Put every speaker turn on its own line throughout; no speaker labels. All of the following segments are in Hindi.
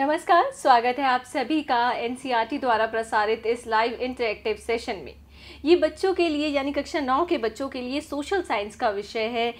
नमस्कार स्वागत है आप सभी का एनसीईआरटी द्वारा प्रसारित इस लाइव इंटरेक्टिव सेशन में ये बच्चों के लिए यानी कक्षा नौ के बच्चों के लिए सोशल साइंस का विषय है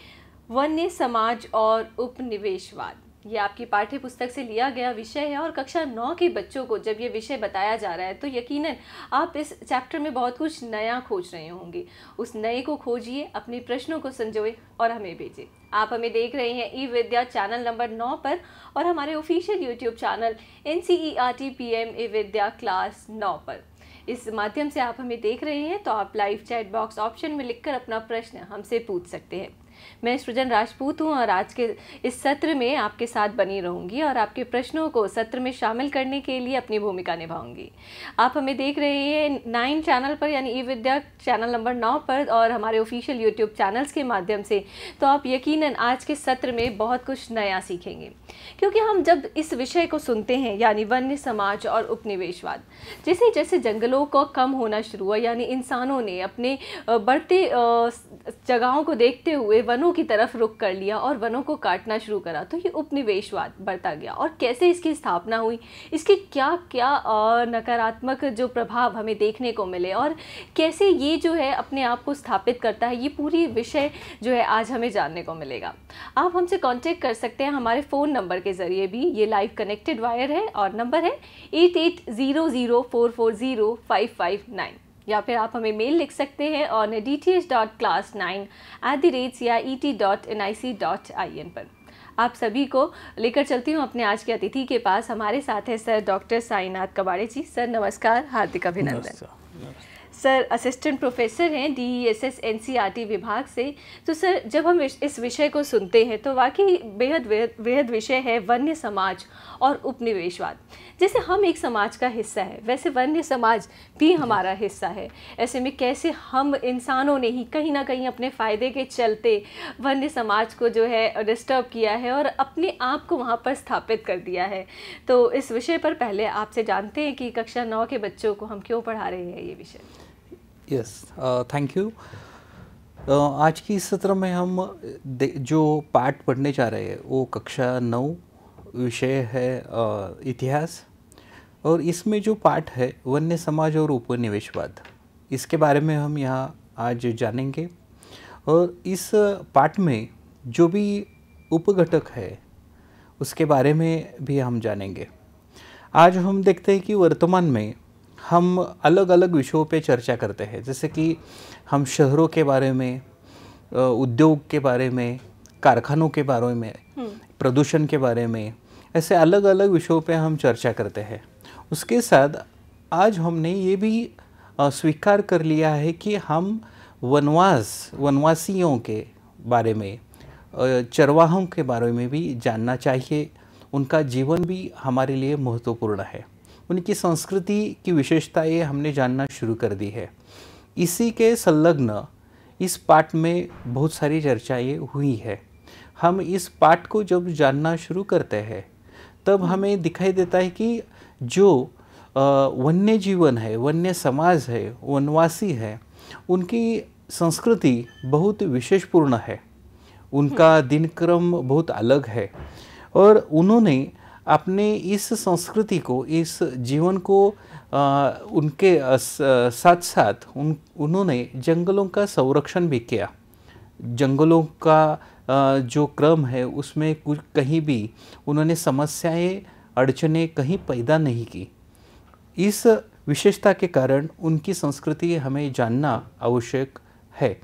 वन्य समाज और उपनिवेशवाद ये आपकी पाठ्य पुस्तक से लिया गया विषय है और कक्षा नौ के बच्चों को जब ये विषय बताया जा रहा है तो यकीनन आप इस चैप्टर में बहुत कुछ नया खोज रहे होंगे उस नए को खोजिए अपने प्रश्नों को संजोए और हमें भेजिए आप हमें देख रहे हैं ई विद्या चैनल नंबर नौ पर और हमारे official YouTube channel N C E R T P M E Vidya class नौ पर इस माध्यम से आप हमें देख रहे हैं तो आप लाइव चैट बॉक्स ऑप्शन में लिखकर अपना प्रश्न हमसे पूछ सकते हैं मैं सृजन राजपूत हूँ और आज के इस सत्र में आपके साथ बनी रहूँगी और आपके प्रश्नों को सत्र में शामिल करने के लिए अपनी भूमिका निभाऊंगी आप हमें देख रहे हैं नाइन चैनल पर यानी ई विद्या चैनल नंबर नौ पर और हमारे ऑफिशियल यूट्यूब चैनल्स के माध्यम से तो आप यकीन आज के सत्र में बहुत कुछ नया सीखेंगे क्योंकि हम जब इस विषय को सुनते हैं यानी वन्य समाज और उपनिवेशवाद जैसे जैसे जंगलों का कम होना शुरू हुआ यानी इंसानों ने अपने बढ़ते जगहों को देखते हुए वनों की तरफ रुख कर लिया और वनों को काटना शुरू करा तो ये उपनिवेशवाद बढ़ता गया और कैसे इसकी स्थापना हुई इसके क्या क्या नकारात्मक जो प्रभाव हमें देखने को मिले और कैसे ये जो है अपने आप को स्थापित करता है ये पूरी विषय जो है आज हमें जानने को मिलेगा आप हमसे कॉन्टेक्ट कर सकते हैं हमारे फ़ोन नंबर के ज़रिए भी ये लाइव कनेक्टेड वायर है और नंबर है eight eight zero zero four four zero five five nine या फिर आप हमें मेल लिख सकते हैं on D T H dot class nine at the rates या E T dot N I C dot I N पर आप सभी को लेकर चलती हूँ अपने आज के अतिथि के पास हमारे साथ हैं सर डॉक्टर साईनाथ कबाड़े जी सर नमस्कार हार्दिक अभिनंदन सर असिस्टेंट प्रोफेसर हैं D E S S N C E R T से तो सर जब हम इस विषय को सुनते हैं तो वाकई बेहद बेहद विषय है वन्य समाज और उपनिवेशवाद जैसे हम एक समाज का हिस्सा है वैसे वन्य समाज भी हमारा हिस्सा है ऐसे में कैसे हम इंसानों ने ही कहीं ना कहीं अपने फ़ायदे के चलते वन्य समाज को जो है डिस्टर्ब किया है और अपने आप को वहाँ पर स्थापित कर दिया है तो इस विषय पर पहले आपसे जानते हैं कि कक्षा नौ के बच्चों को हम क्यों पढ़ा रहे हैं ये विषय
यस थैंक यू आज की इस सत्र में हम जो पाठ पढ़ने जा रहे हैं वो कक्षा नौ विषय है uh, इतिहास और इसमें जो पाठ है वन्य समाज और उपनिवेशवाद इसके बारे में हम यहाँ आज जानेंगे और इस पाठ में जो भी उपघटक है उसके बारे में भी हम जानेंगे आज हम देखते हैं कि वर्तमान में हम अलग अलग विषयों पे चर्चा करते हैं जैसे कि हम शहरों के बारे में उद्योग के बारे में कारखानों के बारे में हम्म। प्रदूषण के बारे में ऐसे अलग अलग विषयों पे हम चर्चा करते हैं उसके साथ आज हमने ये भी स्वीकार कर लिया है कि हम वनवास वनवासियों के बारे में चरवाहों के बारे में भी जानना चाहिए उनका जीवन भी हमारे लिए महत्वपूर्ण है उनकी संस्कृति की विशेषताएं हमने जानना शुरू कर दी है इसी के संलग्न इस पाठ में बहुत सारी चर्चाएँ हुई है हम इस पाठ को जब जानना शुरू करते हैं तब हमें दिखाई देता है कि जो वन्य जीवन है वन्य समाज है वनवासी है उनकी संस्कृति बहुत विशेषपूर्ण है उनका हम्म। दिनक्रम बहुत अलग है और उन्होंने अपने इस संस्कृति को इस जीवन को आ, उनके साथ साथ उन उन्होंने जंगलों का संरक्षण भी किया जंगलों का आ, जो क्रम है उसमें कुछ कहीं भी उन्होंने समस्याएं अड़चने कहीं पैदा नहीं की इस विशेषता के कारण उनकी संस्कृति हमें जानना आवश्यक है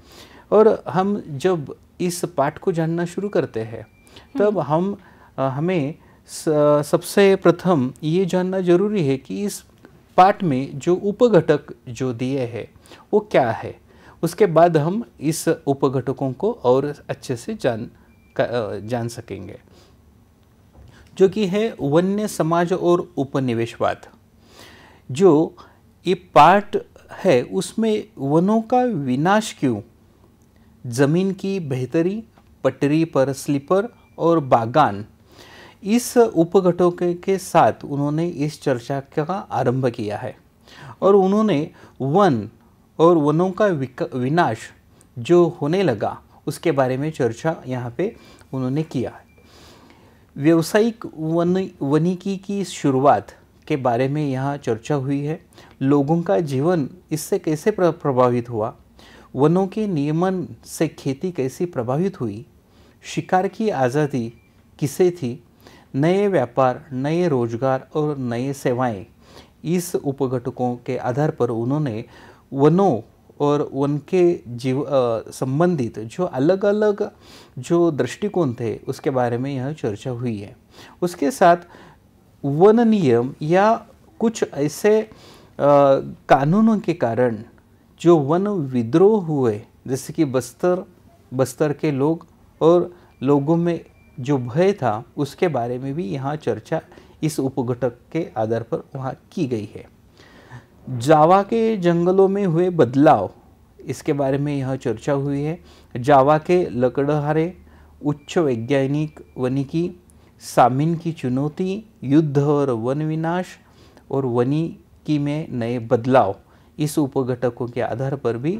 और हम जब इस पाठ को जानना शुरू करते हैं हम्म। तब हम हमें सबसे प्रथम ये जानना जरूरी है कि इस पाठ में जो उपघटक जो दिए है वो क्या है उसके बाद हम इस उपघटकों को और अच्छे से जान जान सकेंगे जो कि है वन्य समाज और उपनिवेशवाद जो ये पाठ है उसमें वनों का विनाश क्यों ज़मीन की बेहतरी पटरी पर स्लीपर और बागान इस उपघटों के साथ उन्होंने इस चर्चा का आरंभ किया है और उन्होंने वन और वनों का विनाश जो होने लगा उसके बारे में चर्चा यहाँ पे उन्होंने किया है व्यवसायिक वन वनिकी की शुरुआत के बारे में यहाँ चर्चा हुई है लोगों का जीवन इससे कैसे प्रभावित हुआ वनों के नियमन से खेती कैसी प्रभावित हुई शिकार की आज़ादी किसे थी नए व्यापार नए रोजगार और नए सेवाएं इस उपघटकों के आधार पर उन्होंने वनों और उनके जीव संबंधित जो अलग अलग जो दृष्टिकोण थे उसके बारे में यह चर्चा हुई है उसके साथ वन नियम या कुछ ऐसे कानूनों के कारण जो वन विद्रोह हुए जैसे कि बस्तर बस्तर के लोग और लोगों में जो भय था उसके बारे में भी यहाँ चर्चा इस उपघटक के आधार पर वहाँ की गई है जावा के जंगलों में हुए बदलाव इसके बारे में यह चर्चा हुई है जावा के लकड़हारे उच्च वैज्ञानिक वनिकी सामिन की चुनौती युद्ध और वन विनाश और वनिकी में नए बदलाव इस उपघटकों के आधार पर भी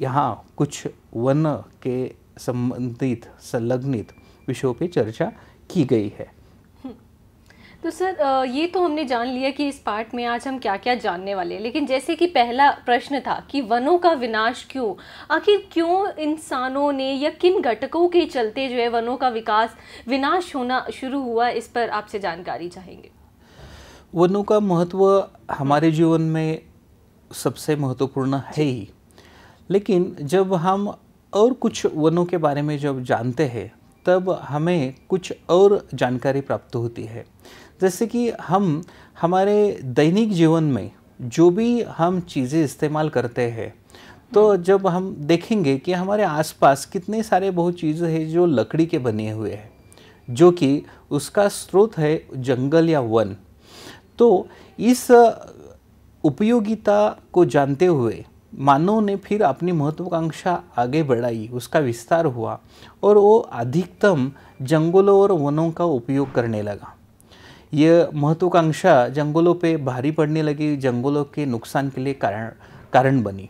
यहाँ कुछ वन के संबंधित संलग्नित विषयों पर चर्चा की गई है हम्म।
तो सर ये तो हमने जान लिया कि इस पार्ट में आज हम क्या क्या जानने वाले हैं लेकिन जैसे कि पहला प्रश्न था कि वनों का विनाश क्यों आखिर क्यों इंसानों ने या किन घटकों के चलते जो है वनों का विकास विनाश होना शुरू हुआ इस पर आपसे जानकारी चाहेंगे
वनों का महत्व हमारे जीवन में सबसे महत्वपूर्ण है ही लेकिन जब हम और कुछ वनों के बारे में जब जानते हैं तब हमें कुछ और जानकारी प्राप्त होती है जैसे कि हम हमारे दैनिक जीवन में जो भी हम चीज़ें इस्तेमाल करते हैं तो जब हम देखेंगे कि हमारे आसपास कितने सारे बहुत चीज़ें हैं जो लकड़ी के बने हुए हैं जो कि उसका स्रोत है जंगल या वन तो इस उपयोगिता को जानते हुए मानव ने फिर अपनी महत्वाकांक्षा आगे बढ़ाई उसका विस्तार हुआ और वो अधिकतम जंगलों और वनों का उपयोग करने लगा यह महत्वाकांक्षा जंगलों पे भारी पड़ने लगी जंगलों के नुकसान के लिए कारण कारण बनी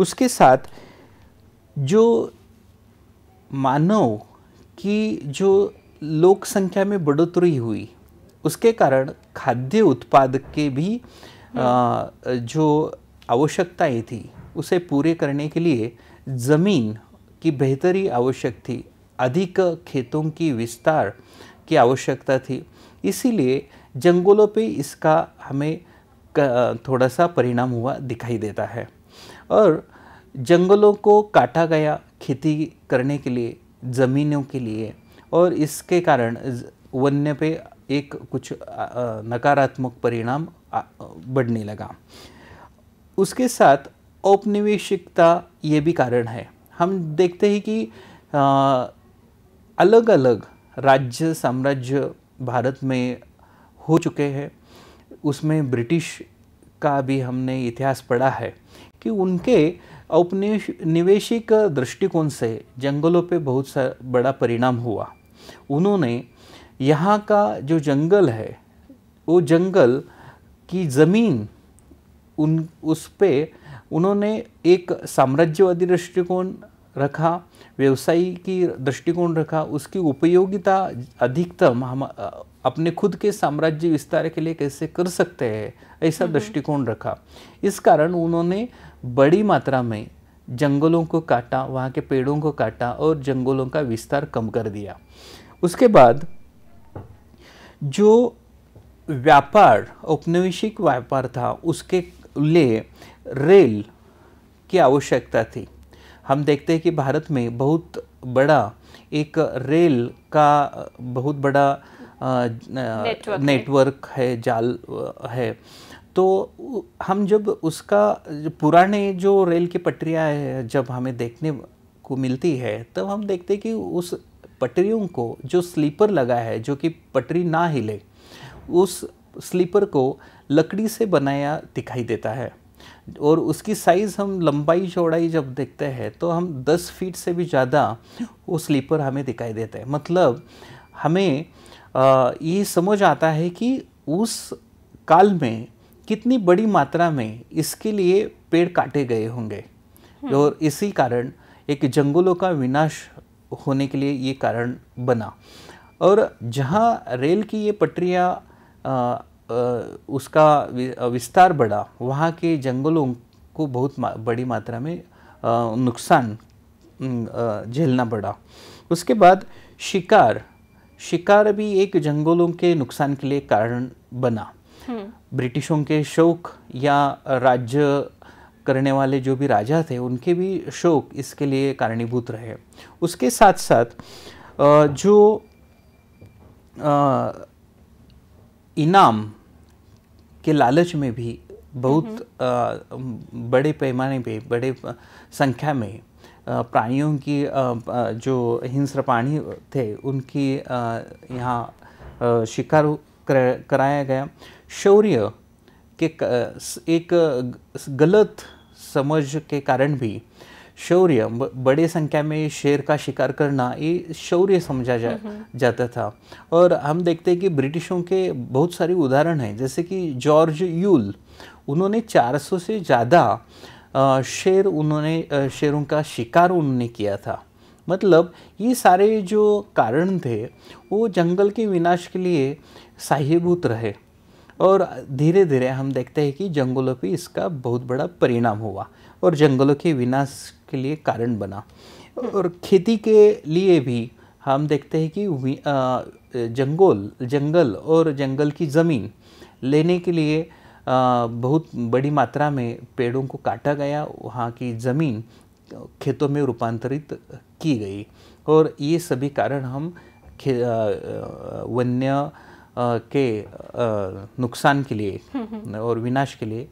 उसके साथ जो मानव की जो लोक संख्या में बढ़ोतरी हुई उसके कारण खाद्य उत्पाद के भी हम्म। आ, जो आवश्यकताएं थी उसे पूरे करने के लिए ज़मीन की बेहतरी आवश्यक थी अधिक खेतों की विस्तार की आवश्यकता थी इसीलिए जंगलों पे इसका हमें थोड़ा सा परिणाम हुआ दिखाई देता है और जंगलों को काटा गया खेती करने के लिए ज़मीनों के लिए और इसके कारण वन्य पे एक कुछ नकारात्मक परिणाम बढ़ने लगा उसके साथ औपनिवेशिकता ये भी कारण है हम देखते हैं कि अलग अलग राज्य साम्राज्य भारत में हो चुके हैं उसमें ब्रिटिश का भी हमने इतिहास पढ़ा है कि उनके औपनिवेशिक दृष्टिकोण से जंगलों पे बहुत सा बड़ा परिणाम हुआ उन्होंने यहाँ का जो जंगल है वो जंगल की ज़मीन उन उस पर उन्होंने एक साम्राज्यवादी दृष्टिकोण रखा व्यवसायी की दृष्टिकोण रखा उसकी उपयोगिता अधिकतम हम अपने खुद के साम्राज्य विस्तार के लिए कैसे कर सकते हैं ऐसा हम्म। दृष्टिकोण रखा इस कारण उन्होंने बड़ी मात्रा में जंगलों को काटा वहाँ के पेड़ों को काटा और जंगलों का विस्तार कम कर दिया उसके बाद जो व्यापार औपनिवेशिक व्यापार था उसके लिए रेल की आवश्यकता थी हम देखते हैं कि भारत में बहुत बड़ा एक रेल का बहुत बड़ा नेटवर्क, है।, है जाल है तो हम जब उसका पुराने जो रेल की पटरियाँ जब हमें देखने को मिलती है तब हम देखते हैं कि उस पटरियों को जो स्लीपर लगा है जो कि पटरी ना हिले उस स्लीपर को लकड़ी से बनाया दिखाई देता है और उसकी साइज़ हम लंबाई चौड़ाई जब देखते हैं तो हम 10 फीट से भी ज़्यादा वो स्लीपर हमें दिखाई देता है मतलब हमें ये समझ आता है कि उस काल में कितनी बड़ी मात्रा में इसके लिए पेड़ काटे गए होंगे हम्म। और इसी कारण एक जंगलों का विनाश होने के लिए ये कारण बना और जहाँ रेल की ये पटरियाँ उसका विस्तार बढ़ा वहाँ के जंगलों को बहुत मा, बड़ी मात्रा में नुकसान झेलना पड़ा उसके बाद शिकार शिकार भी एक जंगलों के नुकसान के लिए कारण बना ब्रिटिशों के शौक या राज्य करने वाले जो भी राजा थे उनके भी शौक इसके लिए कारणीभूत रहे उसके साथ साथ जो इनाम के लालच में भी बहुत बड़े पैमाने पे बड़े संख्या में प्राणियों की जो हिंस्र प्राणी थे उनकी यहाँ शिकार कराया गया शौर्य के एक गलत समझ के कारण भी शौर्य बड़े संख्या में शेर का शिकार करना ये शौर्य समझा जा, हम्म, हम्म। जाता था और हम देखते हैं कि ब्रिटिशों के बहुत सारे उदाहरण हैं जैसे कि जॉर्ज यूल उन्होंने 400 से ज़्यादा शेर उन्होंने शेरों का शिकार उन्होंने किया था मतलब ये सारे जो कारण थे वो जंगल के विनाश के लिए साह्यभूत रहे और धीरे धीरे हम देखते हैं कि जंगलों पे इसका बहुत बड़ा परिणाम हुआ और जंगलों के विनाश के लिए कारण बना और खेती के लिए भी हम देखते हैं कि जंगल जंगल और जंगल की ज़मीन लेने के लिए बहुत बड़ी मात्रा में पेड़ों को काटा गया वहाँ की ज़मीन खेतों में रूपांतरित की गई और ये सभी कारण हम वन्य के नुकसान के लिए हम्म, हम्म। और विनाश के लिए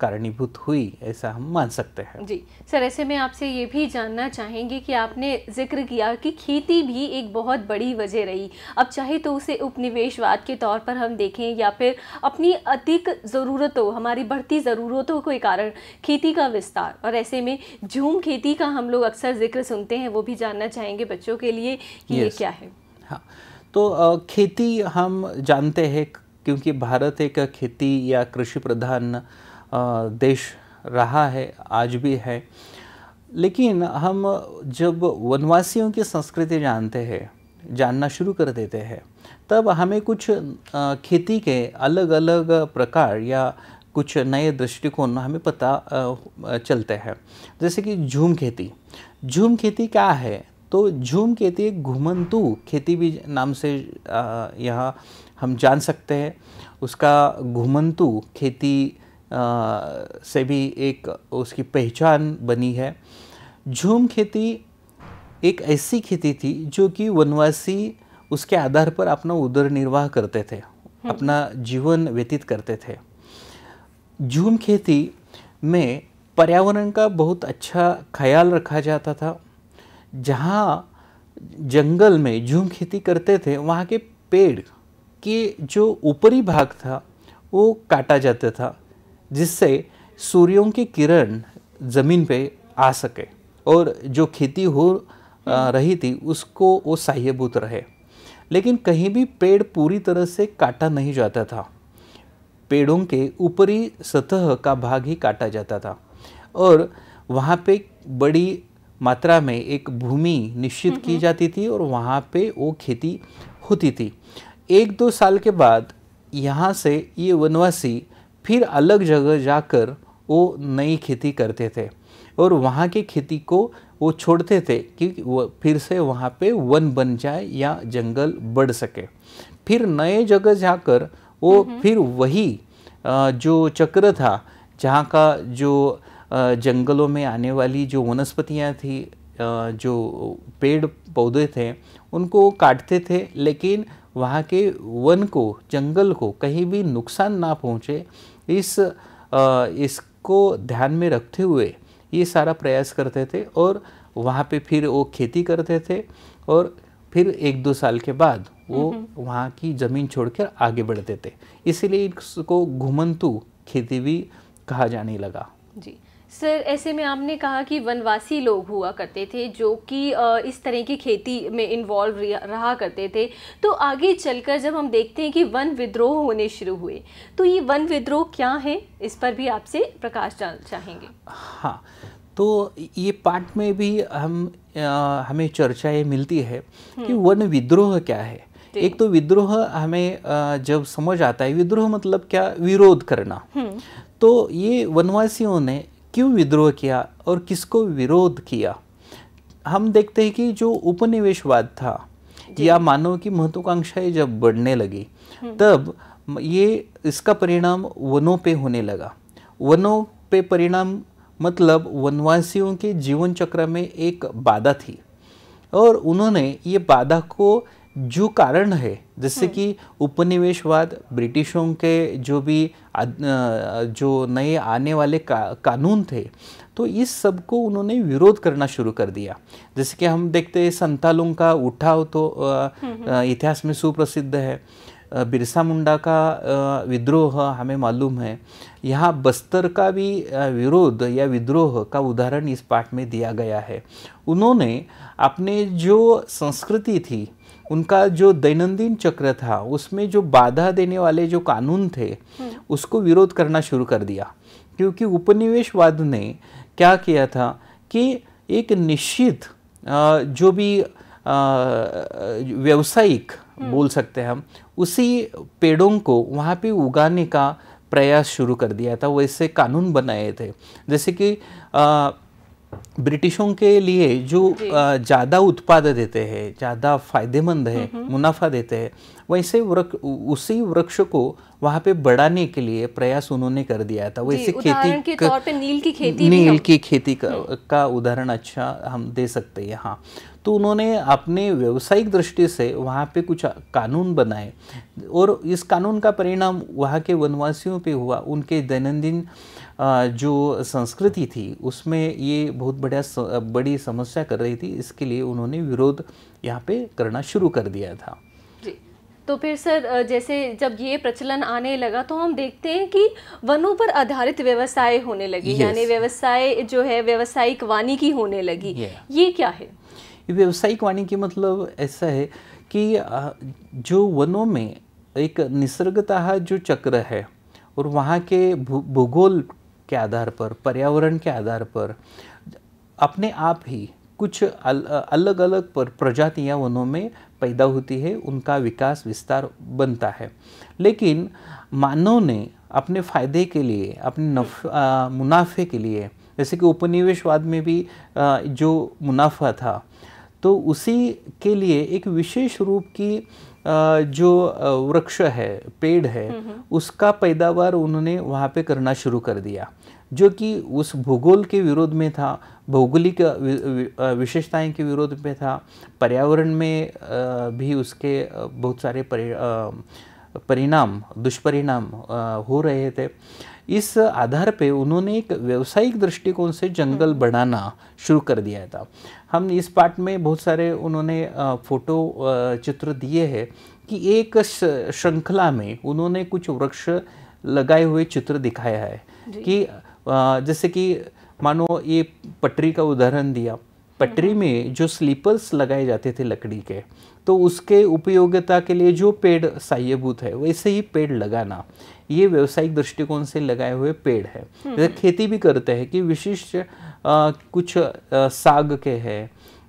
कारणीभूत हुई ऐसा हम मान सकते हैं
जी सर ऐसे में आपसे ये भी जानना चाहेंगे कि आपने जिक्र किया कि खेती भी एक बहुत बड़ी वजह रही अब चाहे तो उसे उपनिवेशवाद के तौर पर हम देखें या फिर अपनी अधिक ज़रूरतों हमारी बढ़ती ज़रूरतों के कारण खेती का विस्तार और ऐसे में झूम खेती का हम लोग अक्सर जिक्र सुनते हैं वो भी जानना चाहेंगे बच्चों के लिए कि ये क्या है
हाँ तो खेती हम जानते हैं क्योंकि भारत एक खेती या कृषि प्रधान देश रहा है आज भी है लेकिन हम जब वनवासियों की संस्कृति जानते हैं जानना शुरू कर देते हैं तब हमें कुछ खेती के अलग अलग प्रकार या कुछ नए दृष्टिकोण हमें पता चलते हैं जैसे कि झूम खेती झूम खेती क्या है तो झूम खेती एक घुमंतु खेती भी नाम से यहाँ हम जान सकते हैं उसका घुमंतु खेती से भी एक उसकी पहचान बनी है झूम खेती एक ऐसी खेती थी जो कि वनवासी उसके आधार पर अपना उदर निर्वाह करते थे हम्म। अपना जीवन व्यतीत करते थे झूम खेती में पर्यावरण का बहुत अच्छा ख्याल रखा जाता था जहाँ जंगल में झूम खेती करते थे वहाँ के पेड़ के जो ऊपरी भाग था वो काटा जाता था जिससे सूर्यों की किरण ज़मीन पे आ सके और जो खेती हो हम्म। रही थी उसको वो सहायभूत रहे लेकिन कहीं भी पेड़ पूरी तरह से काटा नहीं जाता था पेड़ों के ऊपरी सतह का भाग ही काटा जाता था और वहाँ पे बड़ी मात्रा में एक भूमि निश्चित की जाती थी और वहाँ पे वो खेती होती थी एक दो साल के बाद यहाँ से ये वनवासी फिर अलग जगह जाकर वो नई खेती करते थे और वहाँ की खेती को वो छोड़ते थे कि वो फिर से वहाँ पे वन बन जाए या जंगल बढ़ सके फिर नए जगह जाकर वो हम्म, हम्म। फिर वही जो चक्र था जहाँ का जो जंगलों में आने वाली जो वनस्पतियाँ थी जो पेड़ पौधे थे उनको वो काटते थे लेकिन वहाँ के वन को जंगल को कहीं भी नुकसान ना पहुँचे इस इसको ध्यान में रखते हुए ये सारा प्रयास करते थे और वहाँ पे फिर वो खेती करते थे और फिर एक दो साल के बाद वो हम्म, हम्म। वहाँ की ज़मीन छोड़कर आगे बढ़ते थे इसीलिए इसको घुमंतु खेती भी कहा जाने लगा
जी सर ऐसे में आपने कहा कि वनवासी लोग हुआ करते थे जो कि इस तरह की खेती में इन्वॉल्व रहा करते थे तो आगे चलकर जब हम देखते हैं कि वन विद्रोह होने शुरू हुए तो ये वन विद्रोह क्या है इस पर भी आपसे प्रकाश डाल चाहेंगे
हाँ तो ये पार्ट में भी हम आ, हमें चर्चाएं मिलती है कि हम्म। वन विद्रोह क्या है एक तो विद्रोह हमें जब समझ आता है विद्रोह मतलब क्या विरोध करना हम्म। तो ये वनवासियों ने क्यों विद्रोह किया और किसको विरोध किया हम देखते हैं कि जो उपनिवेशवाद था या मानव की महत्वाकांक्षाएं जब बढ़ने लगी हम्म। तब ये इसका परिणाम वनों पे होने लगा वनों पे परिणाम मतलब वनवासियों के जीवन चक्र में एक बाधा थी और उन्होंने ये बाधा को जो कारण है जैसे हम्म। कि उपनिवेशवाद ब्रिटिशों के जो भी जो नए आने वाले का, कानून थे तो इस सब को उन्होंने विरोध करना शुरू कर दिया जैसे कि हम देखते हैं संतालों का उठाव तो हम्म, हम्म। इतिहास में सुप्रसिद्ध है बिरसा मुंडा का विद्रोह हमें मालूम है यहाँ बस्तर का भी विरोध या विद्रोह का उदाहरण इस पाठ में दिया गया है उन्होंने अपने जो संस्कृति थी उनका जो दैनंदिन चक्र था उसमें जो बाधा देने वाले जो कानून थे हम्म। उसको विरोध करना शुरू कर दिया क्योंकि उपनिवेशवाद ने क्या किया था कि एक निश्चित जो भी व्यवसायिक हम्म। बोल सकते हैं हम उसी पेड़ों को वहाँ पे उगाने का प्रयास शुरू कर दिया था वैसे कानून बनाए थे जैसे कि ब्रिटिशों के लिए जो ज़्यादा उत्पाद देते हैं ज़्यादा फायदेमंद है मुनाफा देते हैं वैसे वृक्ष उसी वृक्ष को वहाँ पे बढ़ाने के लिए प्रयास उन्होंने कर दिया था वैसे खेती के तौर
पे नील की खेती नील
की खेती का, हम्म। का उदाहरण अच्छा हम दे सकते हैं यहाँ तो उन्होंने अपने व्यवसायिक दृष्टि से वहाँ पे कुछ कानून बनाए और इस कानून का परिणाम वहाँ के वनवासियों पे हुआ उनके दैनंदिन जो संस्कृति थी उसमें ये बहुत बढ़िया बड़ी समस्या कर रही थी इसके लिए उन्होंने विरोध यहाँ पे करना शुरू कर दिया
था तो फिर सर जैसे जब ये प्रचलन आने लगा तो हम देखते हैं कि वनों पर आधारित व्यवसाय होने लगी yes. यानी व्यवसाय जो है व्यवसायिक वाणी की होने लगी yeah. ये क्या है
व्यवसायिक वाणी की मतलब ऐसा है कि जो वनों में एक निसर्गतः जो चक्र है और वहाँ के भूगोल के आधार पर पर्यावरण के आधार पर अपने आप ही कुछ अल, अलग अलग पर प्रजातियाँ वनों में पैदा होती है उनका विकास विस्तार बनता है लेकिन मानव ने अपने फ़ायदे के लिए अपने नफ मुनाफे के लिए जैसे कि उपनिवेशवाद में भी आ, जो मुनाफा था तो उसी के लिए एक विशेष रूप की जो वृक्ष है पेड़ है हम्म, हम्म। उसका पैदावार उन्होंने वहाँ पे करना शुरू कर दिया जो कि उस भूगोल के विरोध में था भौगोलिक विशेषताएं के विरोध में था पर्यावरण में भी उसके बहुत सारे परि परिणाम दुष्परिणाम हो रहे थे इस आधार पे उन्होंने एक व्यवसायिक दृष्टिकोण से जंगल हम्म। बढ़ाना शुरू कर दिया था हम इस पार्ट में बहुत सारे उन्होंने फोटो चित्र दिए हैं कि एक श्रृंखला में उन्होंने कुछ वृक्ष लगाए हुए चित्र दिखाया है कि जैसे कि मानो ये पटरी का उदाहरण दिया पटरी में जो स्लीपर्स लगाए जाते थे लकड़ी के तो उसके उपयोगिता के लिए जो पेड़ सहायभूत है वैसे ही पेड़ लगाना ये व्यवसायिक दृष्टिकोण से लगाए हुए पेड़ है हम्म। जैसे खेती भी करते हैं कि विशिष्ट कुछ आ, साग के है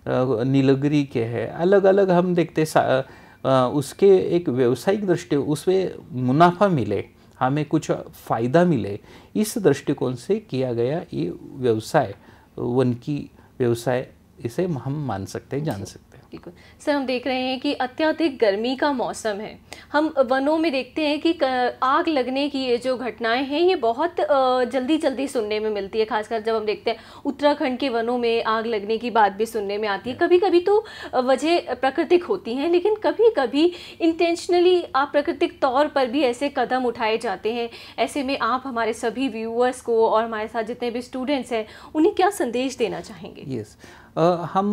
नीलगिरी के है अलग अलग हम देखते आ, उसके एक व्यवसायिक दृष्टि उसमें मुनाफा मिले हमें कुछ फ़ायदा मिले इस दृष्टिकोण से किया गया ये व्यवसाय वन की व्यवसाय इसे हम मान सकते हैं जान अच्छा। सकते हैं
बिल्कुल सर हम देख रहे हैं कि अत्यधिक गर्मी का मौसम है हम वनों में देखते हैं कि आग लगने की ये जो घटनाएं हैं ये बहुत जल्दी जल्दी सुनने में मिलती है खासकर जब हम देखते हैं उत्तराखंड के वनों में आग लगने की बात भी सुनने में आती है कभी कभी तो वजह प्राकृतिक होती हैं लेकिन कभी कभी इंटेंशनली आप प्राकृतिक तौर पर भी ऐसे कदम उठाए जाते हैं ऐसे में आप हमारे सभी व्यूअर्स को और हमारे साथ जितने भी स्टूडेंट्स हैं उन्हें क्या संदेश देना चाहेंगे
यस yes. uh, हम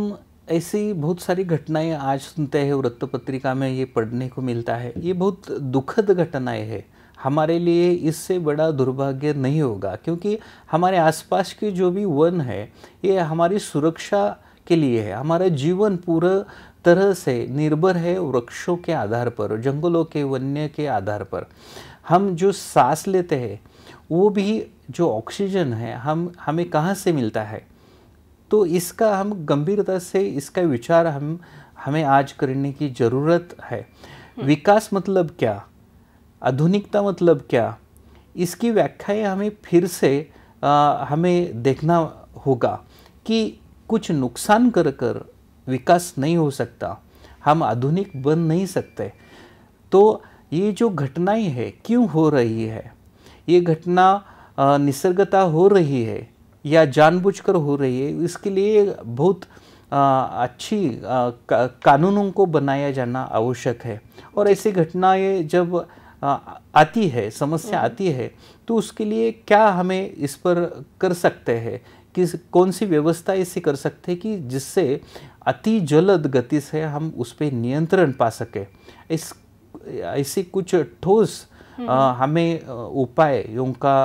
ऐसी बहुत सारी घटनाएं आज सुनते हैं वृत्त पत्रिका में ये पढ़ने को मिलता है ये बहुत दुखद घटनाएं है हमारे लिए इससे बड़ा दुर्भाग्य नहीं होगा क्योंकि हमारे आसपास के जो भी वन है ये हमारी सुरक्षा के लिए है हमारा जीवन पूरा तरह से निर्भर है वृक्षों के आधार पर जंगलों के वन्य के आधार पर हम जो सांस लेते हैं वो भी जो ऑक्सीजन है हम हमें कहाँ से मिलता है तो इसका हम गंभीरता से इसका विचार हम हमें आज करने की ज़रूरत है हम्म। विकास मतलब क्या आधुनिकता मतलब क्या इसकी व्याख्याएं हमें फिर से आ, हमें देखना होगा कि कुछ नुकसान कर कर विकास नहीं हो सकता हम आधुनिक बन नहीं सकते तो ये जो घटनाएं है क्यों हो रही है ये घटना निसर्गता हो रही है या जानबूझकर हो रही है इसके लिए बहुत आ, अच्छी आ, का, कानूनों को बनाया जाना आवश्यक है और ऐसी घटनाएं जब आ, आती है समस्या हम्म। आती है तो उसके लिए क्या हमें इस पर कर सकते हैं कि कौन सी व्यवस्था ऐसी कर सकते हैं कि जिससे अति जलद गति से हम उस पर नियंत्रण पा सकें इस ऐसी कुछ ठोस हम्म। हमें उपाय उनका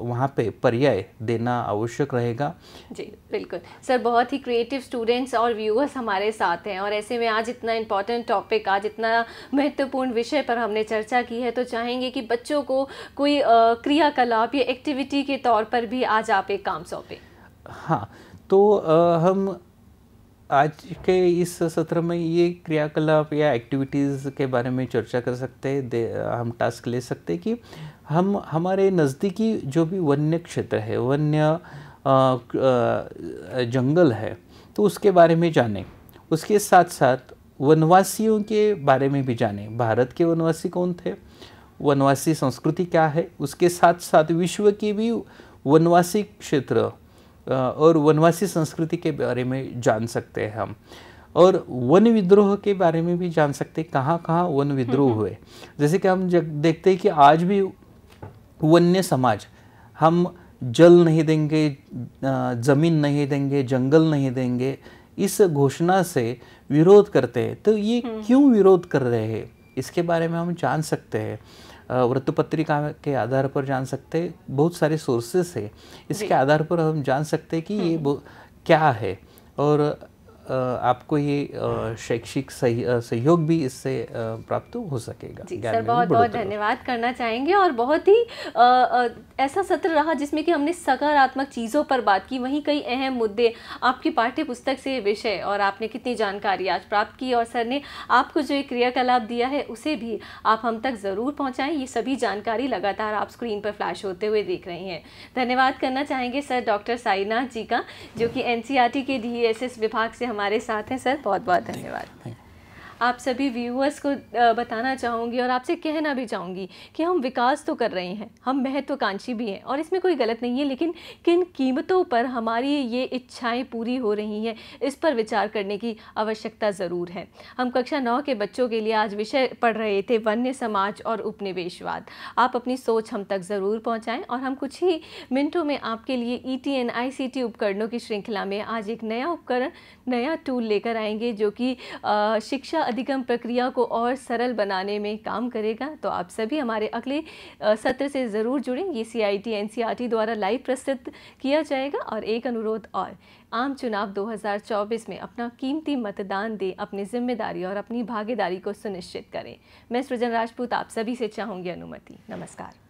वहाँ पे पर्याय देना आवश्यक रहेगा
जी बिल्कुल सर बहुत ही क्रिएटिव स्टूडेंट्स और व्यूअर्स हमारे साथ हैं और ऐसे में आज इतना इम्पोर्टेंट टॉपिक आज इतना महत्वपूर्ण विषय पर हमने चर्चा की है तो चाहेंगे कि बच्चों को कोई क्रियाकलाप या एक्टिविटी के तौर पर भी आज आप एक काम सौंपें
हाँ तो आ, हम आज के इस सत्र में ये क्रियाकलाप या एक्टिविटीज़ के बारे में चर्चा कर सकते हैं हम टास्क ले सकते हैं कि हम हमारे नज़दीकी जो भी वन्य क्षेत्र है वन्य जंगल है तो उसके बारे में जाने उसके साथ साथ वनवासियों के बारे में भी जाने भारत के वनवासी कौन थे वनवासी संस्कृति क्या है उसके साथ साथ विश्व की भी वनवासी क्षेत्र और वनवासी संस्कृति के बारे में जान सकते हैं हम और वन विद्रोह के बारे में भी जान सकते हैं कहाँ कहाँ वन विद्रोह हम्म। हुए जैसे कि हम जब देखते हैं कि आज भी वन्य समाज हम जल नहीं देंगे ज़मीन नहीं देंगे जंगल नहीं देंगे इस घोषणा से विरोध करते हैं तो ये हम्म। क्यों विरोध कर रहे हैं इसके बारे में हम जान सकते हैं वृत्तपत्रिका के आधार पर जान सकते बहुत सारे सोर्सेस है इसके आधार पर हम जान सकते हैं कि ये हम्म। क्या है और आपको ये शैक्षिक सहयोग भी इससे प्राप्त हो सकेगा जी सर बहुत बहुत धन्यवाद
करना चाहेंगे और बहुत ही आ, आ, ऐसा सत्र रहा जिसमें कि हमने सकारात्मक चीज़ों पर बात की वहीं कई अहम मुद्दे आपकी पाठ्य पुस्तक से विषय और आपने कितनी जानकारी आज प्राप्त की और सर ने आपको जो एक क्रियाकलाप दिया है उसे भी आप हम तक ज़रूर पहुँचाएँ ये सभी जानकारी लगातार आप स्क्रीन पर फ्लैश होते हुए देख रहे हैं धन्यवाद करना चाहेंगे सर डॉक्टर साईनाथ जी का जो कि एन के डी विभाग से हमारे साथ हैं सर बहुत बहुत धन्यवाद आप सभी व्यूअर्स को बताना चाहूँगी और आपसे कहना भी चाहूँगी कि हम विकास तो कर रहे हैं हम महत्वाकांक्षी भी हैं और इसमें कोई गलत नहीं है लेकिन किन कीमतों पर हमारी ये इच्छाएँ पूरी हो रही हैं इस पर विचार करने की आवश्यकता ज़रूर है हम कक्षा नौ के बच्चों के लिए आज विषय पढ़ रहे थे वन्य समाज और उपनिवेशवाद आप अपनी सोच हम तक ज़रूर पहुँचाएँ और हम कुछ ही मिनटों में आपके लिए E T N I C T उपकरणों की श्रृंखला में आज एक नया उपकरण नया टूल लेकर आएंगे जो कि शिक्षा अधिगम प्रक्रिया को और सरल बनाने में काम करेगा तो आप सभी हमारे अगले सत्र से ज़रूर जुड़ें ये C I T N C E R T live प्रस्तुत किया जाएगा और एक अनुरोध और आम चुनाव 2024 में अपना कीमती मतदान दें अपनी जिम्मेदारी और अपनी भागीदारी को सुनिश्चित करें मैं सृजन राजपूत आप सभी से चाहूँगी अनुमति नमस्कार